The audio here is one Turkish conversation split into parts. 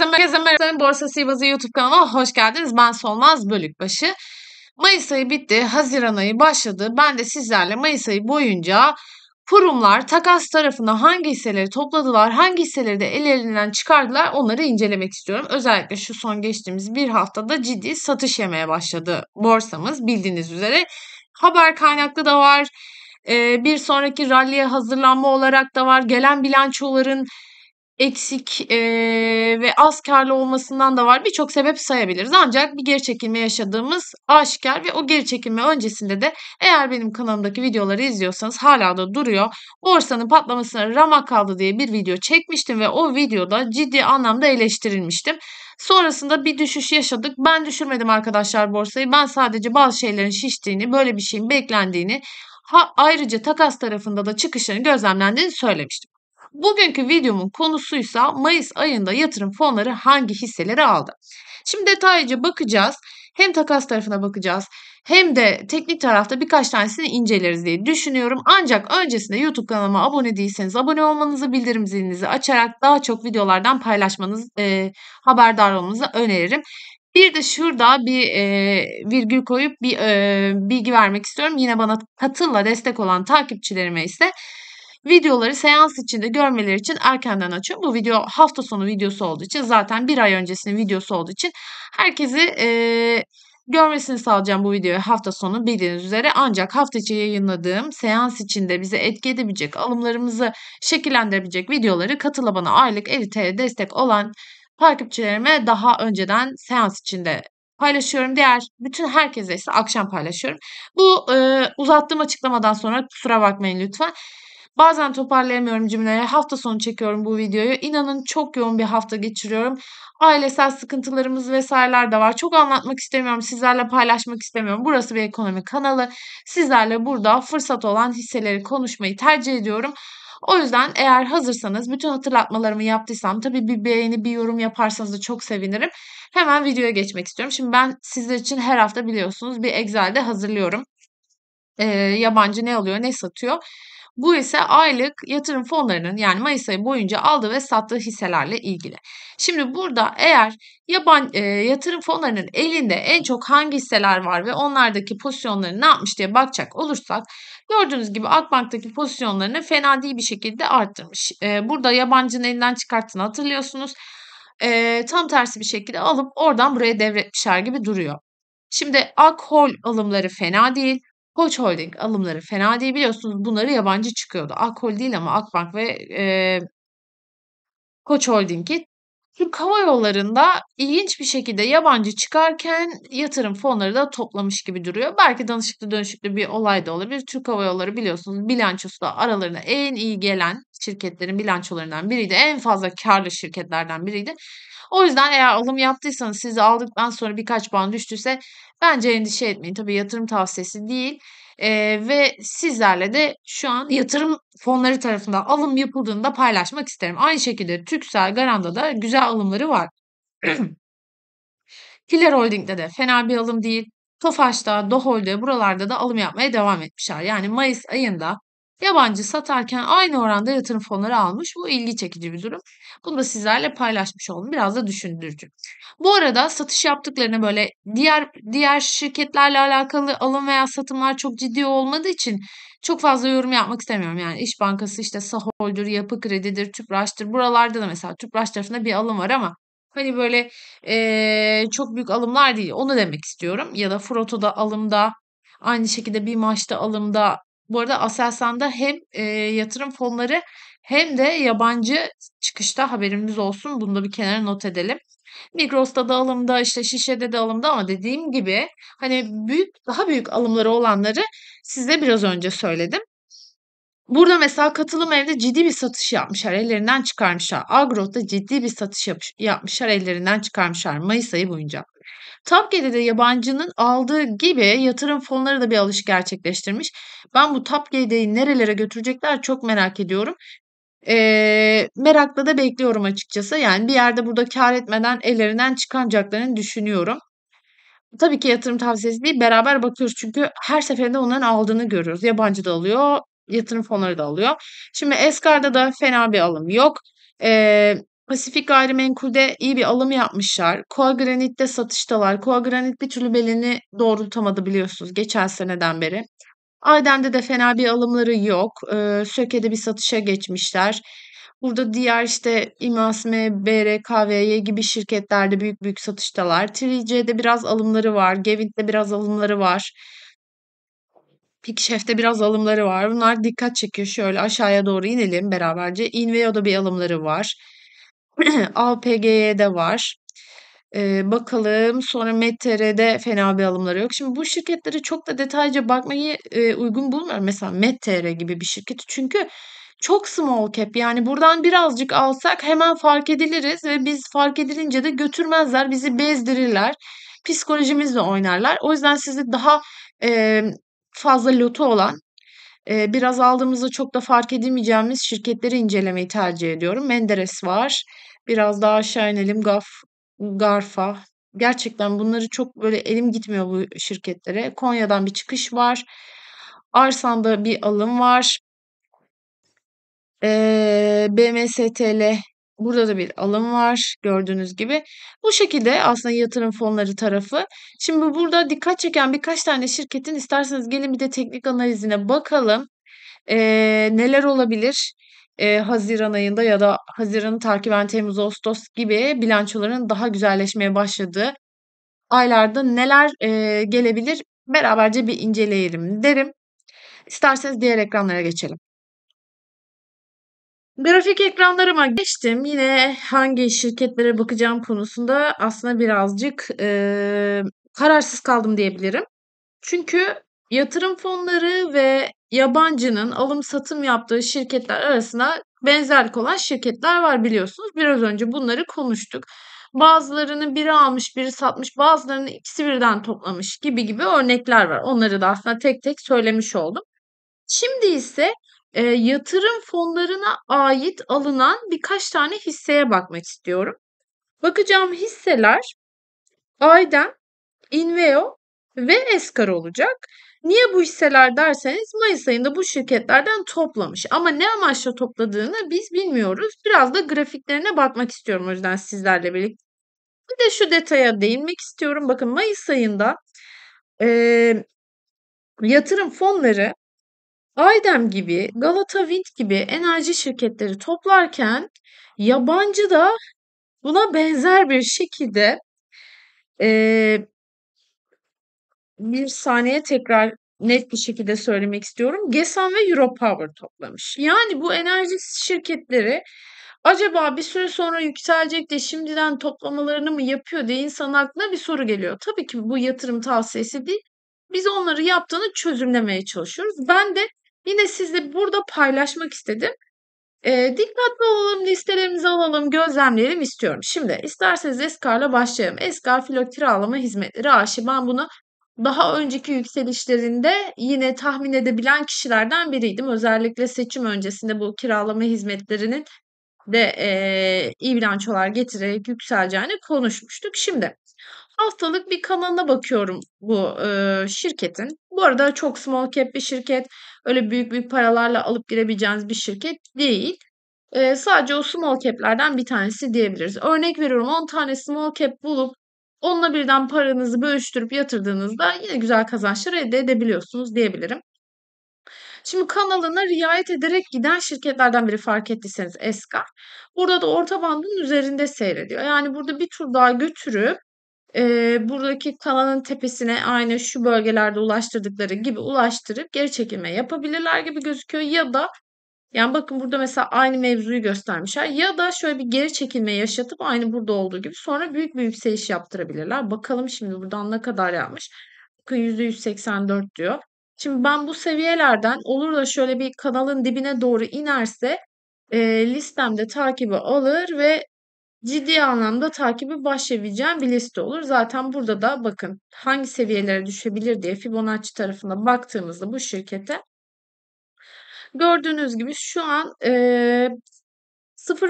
Herkese, herkese merhaba. Borsa Sivas'ı YouTube kanalıma hoş geldiniz. Ben Solmaz Bölükbaşı. Mayıs ayı bitti, Haziran ayı başladı. Ben de sizlerle Mayıs ayı boyunca kurumlar takas tarafına hangi hisseleri topladılar, hangi hisseleri de el elinden çıkardılar onları incelemek istiyorum. Özellikle şu son geçtiğimiz bir haftada ciddi satış yemeye başladı borsamız bildiğiniz üzere. Haber kaynaklı da var, bir sonraki ralliye hazırlanma olarak da var, gelen bilançoların eksik e, ve az karlı olmasından da var. Birçok sebep sayabiliriz. Ancak bir geri çekilme yaşadığımız aşikar ve o geri çekilme öncesinde de eğer benim kanalımdaki videoları izliyorsanız hala da duruyor. Borsanın patlamasına ramak kaldı diye bir video çekmiştim ve o videoda ciddi anlamda eleştirilmiştim. Sonrasında bir düşüş yaşadık. Ben düşürmedim arkadaşlar borsayı. Ben sadece bazı şeylerin şiştiğini, böyle bir şeyin beklendiğini, ha, ayrıca takas tarafında da çıkışların gözlemlendiğini söylemiştim. Bugünkü videomun konusuysa Mayıs ayında yatırım fonları hangi hisseleri aldı? Şimdi detaylıca bakacağız. Hem takas tarafına bakacağız hem de teknik tarafta birkaç tanesini inceleriz diye düşünüyorum. Ancak öncesinde YouTube kanalıma abone değilseniz abone olmanızı, bildirim zilinizi açarak daha çok videolardan paylaşmanız, e, haberdar olmanızı öneririm. Bir de şurada bir e, virgül koyup bir e, bilgi vermek istiyorum. Yine bana katılla destek olan takipçilerime ise Videoları seans içinde görmeleri için erkenden açıyorum. Bu video hafta sonu videosu olduğu için zaten bir ay öncesinin videosu olduğu için herkesi e, görmesini sağlayacağım bu videoyu hafta sonu bildiğiniz üzere. Ancak hafta içi yayınladığım seans içinde bize etki edebilecek, alımlarımızı şekillendirebilecek videoları katıla bana aylık Elite'ye destek olan takipçilerime daha önceden seans içinde paylaşıyorum. Diğer bütün herkese ise akşam paylaşıyorum. Bu e, uzattığım açıklamadan sonra kusura bakmayın lütfen. Bazen toparlayamıyorum cümleleri. Hafta sonu çekiyorum bu videoyu. İnanın çok yoğun bir hafta geçiriyorum. Ailesel sıkıntılarımız vesaireler de var. Çok anlatmak istemiyorum. Sizlerle paylaşmak istemiyorum. Burası bir ekonomi kanalı. Sizlerle burada fırsat olan hisseleri konuşmayı tercih ediyorum. O yüzden eğer hazırsanız bütün hatırlatmalarımı yaptıysam tabii bir beğeni bir yorum yaparsanız da çok sevinirim. Hemen videoya geçmek istiyorum. Şimdi ben sizler için her hafta biliyorsunuz bir Excel'de hazırlıyorum. Ee, yabancı ne alıyor ne satıyor. Bu ise aylık yatırım fonlarının yani Mayıs ayı boyunca aldığı ve sattığı hisselerle ilgili. Şimdi burada eğer yaban e, yatırım fonlarının elinde en çok hangi hisseler var ve onlardaki pozisyonları ne yapmış diye bakacak olursak gördüğünüz gibi Akbank'taki pozisyonlarını fena değil bir şekilde arttırmış. E, burada yabancının elinden çıkarttığını hatırlıyorsunuz. E, tam tersi bir şekilde alıp oradan buraya devretmişler gibi duruyor. Şimdi Akhol alımları fena değil. Koç Holding alımları fena değil biliyorsunuz bunları yabancı çıkıyordu. Akkol değil ama Akbank ve e, Koç Holding'i Türk Hava Yolları'nda ilginç bir şekilde yabancı çıkarken yatırım fonları da toplamış gibi duruyor. Belki danışıklı dönüşüklü bir olay da olabilir. Türk Hava Yolları biliyorsunuz bilançosu da aralarına en iyi gelen şirketlerin bilançolarından biriydi. En fazla karlı şirketlerden biriydi. O yüzden eğer alım yaptıysanız sizi aldıktan sonra birkaç puan düştüyse bence endişe etmeyin. Tabii yatırım tavsiyesi değil. Ee, ve sizlerle de şu an yatırım fonları tarafından alım yapıldığında paylaşmak isterim. Aynı şekilde Türksel Garanda da güzel alımları var. Killer Holding'de de fena bir alım değil. Tofaş'ta, Dohol'de buralarda da alım yapmaya devam etmişler. Yani Mayıs ayında Yabancı satarken aynı oranda yatırım fonları almış. Bu ilgi çekici bir durum. Bunu da sizlerle paylaşmış oldum. Biraz da düşündürücü. Bu arada satış yaptıklarını böyle diğer diğer şirketlerle alakalı alım veya satımlar çok ciddi olmadığı için çok fazla yorum yapmak istemiyorum. Yani İş Bankası işte Sahol'dur, Yapı Kredi'dir, Tüpraş'tır. Buralarda da mesela Tüpraş tarafında bir alım var ama hani böyle ee, çok büyük alımlar değil. Onu demek istiyorum. Ya da Froto'da alımda aynı şekilde bir maçta alımda bu arada Aselsan'da hem e, yatırım fonları hem de yabancı çıkışta haberimiz olsun. Bunu da bir kenara not edelim. Migros'ta da alımda işte Şişe'de de alımda ama dediğim gibi hani büyük daha büyük alımları olanları size biraz önce söyledim. Burada mesela katılım evde ciddi bir satış yapmışlar. Ellerinden çıkarmışlar. Agrot'ta ciddi bir satış yapmışlar. Ellerinden çıkarmışlar Mayıs ayı boyunca. TAPGE'de de yabancının aldığı gibi yatırım fonları da bir alış gerçekleştirmiş. Ben bu TAPGE'yi nerelere götürecekler çok merak ediyorum. E, merakla da bekliyorum açıkçası. Yani bir yerde burada kar etmeden ellerinden çıkamayacaklarını düşünüyorum. Tabii ki yatırım tavsiyesi değil. Beraber bakıyoruz çünkü her seferinde onların aldığını görüyoruz. Yabancı da alıyor, yatırım fonları da alıyor. Şimdi Eskar'da da fena bir alım yok. E, Pasifik Gayrimenkul'de iyi bir alım yapmışlar. Koa Granit'te satıştalar. Koa Granit bir türlü belini doğrultamadı biliyorsunuz geçen seneden beri. Aydem'de de fena bir alımları yok. Ee, Söke'de bir satışa geçmişler. Burada diğer işte İmasme, BRKVY gibi şirketlerde büyük büyük satıştalar. Tric'de biraz alımları var. Gevit'te biraz alımları var. Pikşef'te biraz alımları var. Bunlar dikkat çekiyor. Şöyle aşağıya doğru inelim beraberce. Inveo'da bir alımları var. APG'de var. Ee, bakalım sonra Mettere'de fena bir alımları yok. Şimdi bu şirketlere çok da detaylıca bakmayı e, uygun bulmuyorum. Mesela Mettere gibi bir şirketi. Çünkü çok small cap yani buradan birazcık alsak hemen fark ediliriz ve biz fark edilince de götürmezler bizi bezdirirler psikolojimizle oynarlar o yüzden sizi daha e, fazla lotu olan e, biraz aldığımızda çok da fark edemeyeceğimiz şirketleri incelemeyi tercih ediyorum. Menderes var. Biraz daha aşağı inelim. Gaf, Garfa. Gerçekten bunları çok böyle elim gitmiyor bu şirketlere. Konya'dan bir çıkış var. Arsan'da bir alım var. E, BMSTL Burada da bir alım var gördüğünüz gibi. Bu şekilde aslında yatırım fonları tarafı. Şimdi burada dikkat çeken birkaç tane şirketin isterseniz gelin bir de teknik analizine bakalım. Ee, neler olabilir? Ee, Haziran ayında ya da Haziran'ı takiben Temmuz, Ağustos gibi bilançoların daha güzelleşmeye başladığı aylarda neler e, gelebilir? Beraberce bir inceleyelim derim. İsterseniz diğer ekranlara geçelim. Grafik ekranlarıma geçtim. Yine hangi şirketlere bakacağım konusunda aslında birazcık e, kararsız kaldım diyebilirim. Çünkü yatırım fonları ve yabancının alım satım yaptığı şirketler arasında benzerlik olan şirketler var biliyorsunuz. Biraz önce bunları konuştuk. Bazılarını biri almış, biri satmış, bazılarını ikisi birden toplamış gibi gibi örnekler var. Onları da aslında tek tek söylemiş oldum. Şimdi ise e, yatırım fonlarına ait alınan birkaç tane hisseye bakmak istiyorum. Bakacağım hisseler Ayden, Inveo ve Eskar olacak. Niye bu hisseler derseniz Mayıs ayında bu şirketlerden toplamış ama ne amaçla topladığını biz bilmiyoruz. Biraz da grafiklerine bakmak istiyorum o yüzden sizlerle birlikte. Bir de şu detaya değinmek istiyorum. Bakın Mayıs ayında e, yatırım fonları Aydem gibi, Galata Wind gibi enerji şirketleri toplarken yabancı da buna benzer bir şekilde e, bir saniye tekrar net bir şekilde söylemek istiyorum. Gesan ve Europower toplamış. Yani bu enerji şirketleri acaba bir süre sonra yükselecek de şimdiden toplamalarını mı yapıyor diye insan aklına bir soru geliyor. Tabii ki bu yatırım tavsiyesi değil. Biz onları yaptığını çözümlemeye çalışıyoruz. Ben de Yine sizle burada paylaşmak istedim. E, dikkatli olalım, listelerimizi alalım, gözlemleyelim istiyorum. Şimdi isterseniz Eskar'la başlayalım. Eskar filo kiralama hizmetleri Aşı. Ben bunu daha önceki yükselişlerinde yine tahmin edebilen kişilerden biriydim. Özellikle seçim öncesinde bu kiralama hizmetlerinin de e, iyi bilançolar getirerek yükseleceğini konuşmuştuk. Şimdi haftalık bir kanalına bakıyorum bu e, şirketin. Bu arada çok small cap bir şirket. Öyle büyük büyük paralarla alıp girebileceğiniz bir şirket değil. Ee, sadece o small cap'lerden bir tanesi diyebiliriz. Örnek veriyorum 10 tane small cap bulup onunla birden paranızı bölüştürüp yatırdığınızda yine güzel kazançlar elde edebiliyorsunuz diyebilirim. Şimdi kanalına riayet ederek giden şirketlerden biri fark ettiyseniz Eskar. Burada da orta bandın üzerinde seyrediyor. Yani burada bir tur daha götürüp e, buradaki kanalın tepesine aynı şu bölgelerde ulaştırdıkları gibi ulaştırıp geri çekilme yapabilirler gibi gözüküyor. Ya da yani bakın burada mesela aynı mevzuyu göstermişler. Ya da şöyle bir geri çekilme yaşatıp aynı burada olduğu gibi sonra büyük bir yükseliş yaptırabilirler. Bakalım şimdi buradan ne kadar yapmış. Bakın %184 diyor. Şimdi ben bu seviyelerden olur da şöyle bir kanalın dibine doğru inerse e, listemde takibi alır ve ciddi anlamda takibi başlayabileceğim bir liste olur. Zaten burada da bakın hangi seviyelere düşebilir diye Fibonacci tarafında baktığımızda bu şirkete gördüğünüz gibi şu an e,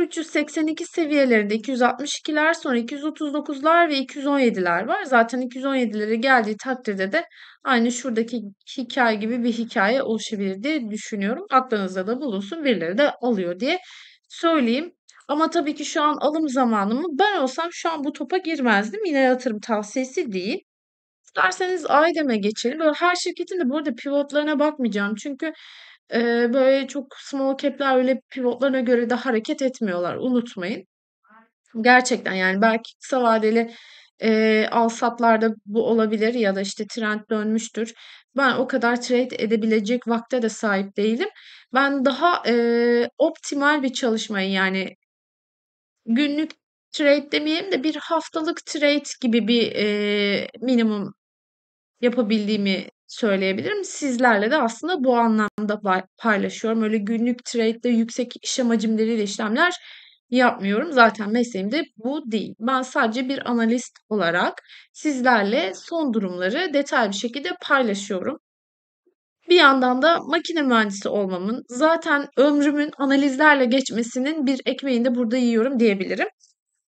0382 seviyelerinde 262'ler sonra 239'lar ve 217'ler var. Zaten 217'lere geldiği takdirde de aynı şuradaki hikaye gibi bir hikaye oluşabilir diye düşünüyorum. Aklınızda da bulunsun birileri de alıyor diye söyleyeyim. Ama tabii ki şu an alım zamanı mı? Ben olsam şu an bu topa girmezdim. Yine yatırım tavsiyesi değil. İsterseniz Aydem'e geçelim. Böyle her şirketin de burada pivotlarına bakmayacağım. Çünkü, eee, böyle çok small cap'ler öyle pivotlarına göre de hareket etmiyorlar, unutmayın. Gerçekten yani belki kısa vadeli, al alsatlarda bu olabilir ya da işte trend dönmüştür. Ben o kadar trade edebilecek vakte de sahip değilim. Ben daha, eee, optimal bir çalışmayı yani günlük trade demeyelim de bir haftalık trade gibi bir e, minimum yapabildiğimi söyleyebilirim. Sizlerle de aslında bu anlamda paylaşıyorum. Öyle günlük trade'de yüksek işlem hacimleriyle işlemler yapmıyorum. Zaten mesleğim de bu değil. Ben sadece bir analist olarak sizlerle son durumları detaylı bir şekilde paylaşıyorum. Bir yandan da makine mühendisi olmamın, zaten ömrümün analizlerle geçmesinin bir ekmeğini de burada yiyorum diyebilirim.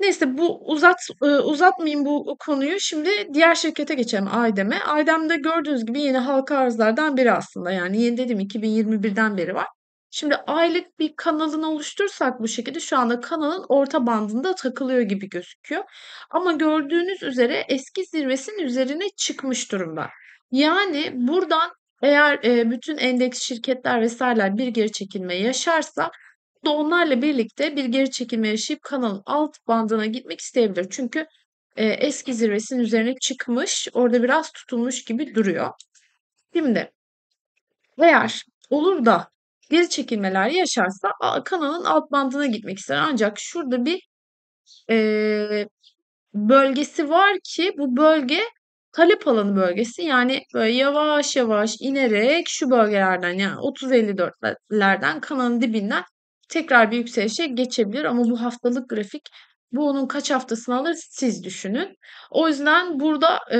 Neyse bu uzat e, uzatmayayım bu konuyu. Şimdi diğer şirkete geçelim Aydem'e. Aydem'de gördüğünüz gibi yine halka arzlardan biri aslında. Yani yeni dedim 2021'den beri var. Şimdi aylık bir kanalını oluştursak bu şekilde şu anda kanalın orta bandında takılıyor gibi gözüküyor. Ama gördüğünüz üzere eski zirvesinin üzerine çıkmış durumda. Yani buradan eğer e, bütün endeks şirketler vesaireler bir geri çekilme yaşarsa da onlarla birlikte bir geri çekilme yaşayıp kanalın alt bandına gitmek isteyebilir. Çünkü e, eski zirvesinin üzerine çıkmış, orada biraz tutulmuş gibi duruyor. Şimdi eğer olur da geri çekilmeler yaşarsa kanalın alt bandına gitmek ister. Ancak şurada bir e, bölgesi var ki bu bölge talep alanı bölgesi yani böyle yavaş yavaş inerek şu bölgelerden yani 30-54'lerden kanalın dibinden tekrar bir yükselişe geçebilir ama bu haftalık grafik bu onun kaç haftasını alır siz düşünün. O yüzden burada e,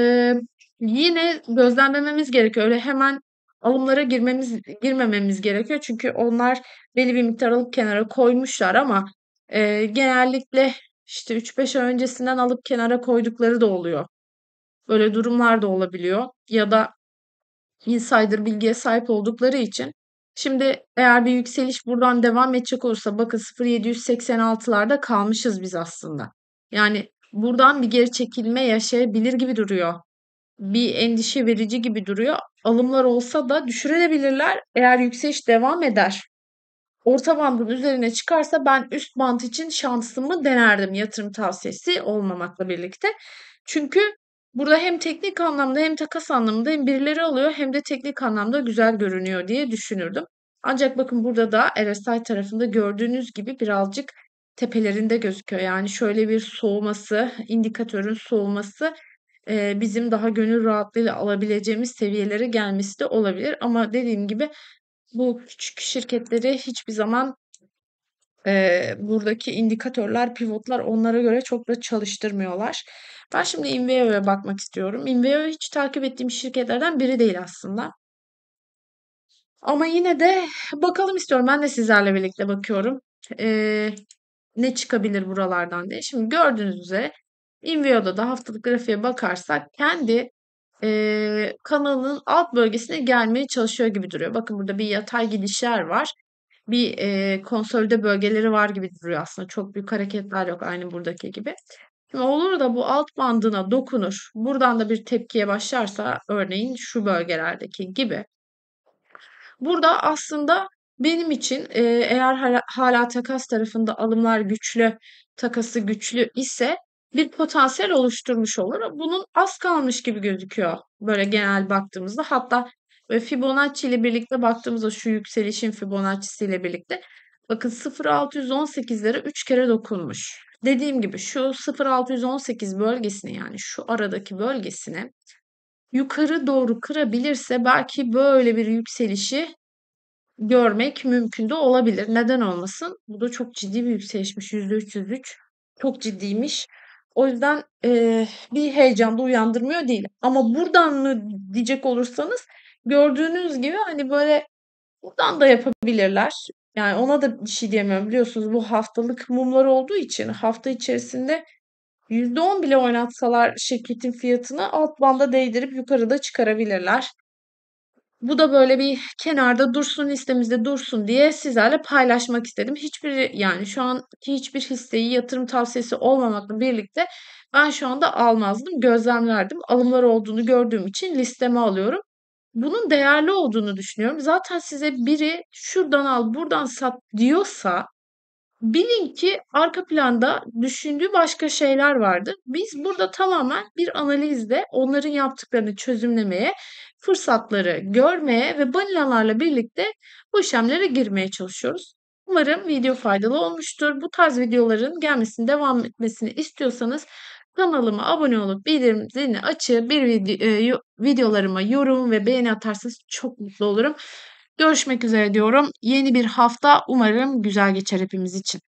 yine gözlemlememiz gerekiyor. Öyle hemen alımlara girmemiz girmememiz gerekiyor. Çünkü onlar belli bir miktar alıp kenara koymuşlar ama e, genellikle işte 3-5 ay öncesinden alıp kenara koydukları da oluyor. Böyle durumlar da olabiliyor. Ya da insider bilgiye sahip oldukları için Şimdi eğer bir yükseliş buradan devam edecek olursa bakın 0786'larda kalmışız biz aslında. Yani buradan bir geri çekilme yaşayabilir gibi duruyor. Bir endişe verici gibi duruyor. Alımlar olsa da düşürülebilirler. Eğer yükseliş devam eder. Orta bandın üzerine çıkarsa ben üst bant için şansımı denerdim yatırım tavsiyesi olmamakla birlikte. Çünkü Burada hem teknik anlamda hem takas anlamında hem birileri alıyor hem de teknik anlamda güzel görünüyor diye düşünürdüm. Ancak bakın burada da RSI tarafında gördüğünüz gibi birazcık tepelerinde gözüküyor. Yani şöyle bir soğuması, indikatörün soğuması e, bizim daha gönül rahatlığıyla alabileceğimiz seviyelere gelmesi de olabilir. Ama dediğim gibi bu küçük şirketleri hiçbir zaman e, buradaki indikatörler, pivotlar onlara göre çok da çalıştırmıyorlar. Ben şimdi Inveo'ya bakmak istiyorum. Inveo hiç takip ettiğim şirketlerden biri değil aslında. Ama yine de bakalım istiyorum. Ben de sizlerle birlikte bakıyorum. E, ne çıkabilir buralardan diye. Şimdi gördüğünüz üzere Inveo'da da haftalık grafiğe bakarsak kendi e, kanalının alt bölgesine gelmeye çalışıyor gibi duruyor. Bakın burada bir yatay gidişler var bir e, konsolide bölgeleri var gibi duruyor aslında. Çok büyük hareketler yok aynı buradaki gibi. Şimdi olur da bu alt bandına dokunur. Buradan da bir tepkiye başlarsa örneğin şu bölgelerdeki gibi. Burada aslında benim için e, eğer hala, hala takas tarafında alımlar güçlü, takası güçlü ise bir potansiyel oluşturmuş olur. Bunun az kalmış gibi gözüküyor böyle genel baktığımızda. Hatta ve Fibonacci ile birlikte baktığımızda şu yükselişin Fibonacci'si ile birlikte bakın 0.618'lere 3 kere dokunmuş. Dediğim gibi şu 0.618 bölgesini yani şu aradaki bölgesini yukarı doğru kırabilirse belki böyle bir yükselişi görmek mümkün de olabilir. Neden olmasın? Bu da çok ciddi bir yükselişmiş. %303 çok ciddiymiş. O yüzden e, bir heyecan da uyandırmıyor değil. Ama buradan mı diyecek olursanız Gördüğünüz gibi hani böyle buradan da yapabilirler. Yani ona da bir şey diyemiyorum. Biliyorsunuz bu haftalık mumlar olduğu için hafta içerisinde %10 bile oynatsalar şirketin fiyatını alt banda değdirip yukarıda çıkarabilirler. Bu da böyle bir kenarda dursun listemizde dursun diye sizlerle paylaşmak istedim. Hiçbir yani şu an hiçbir hisseyi yatırım tavsiyesi olmamakla birlikte ben şu anda almazdım, gözlemlerdim. Alımlar olduğunu gördüğüm için listeme alıyorum bunun değerli olduğunu düşünüyorum. Zaten size biri şuradan al, buradan sat diyorsa bilin ki arka planda düşündüğü başka şeyler vardır. Biz burada tamamen bir analizle onların yaptıklarını çözümlemeye, fırsatları görmeye ve balinalarla birlikte bu işlemlere girmeye çalışıyoruz. Umarım video faydalı olmuştur. Bu tarz videoların gelmesini devam etmesini istiyorsanız Kanalıma abone olup bildirim zilini açıp bir video, videolarıma yorum ve beğeni atarsanız çok mutlu olurum. Görüşmek üzere diyorum. Yeni bir hafta umarım güzel geçer hepimiz için.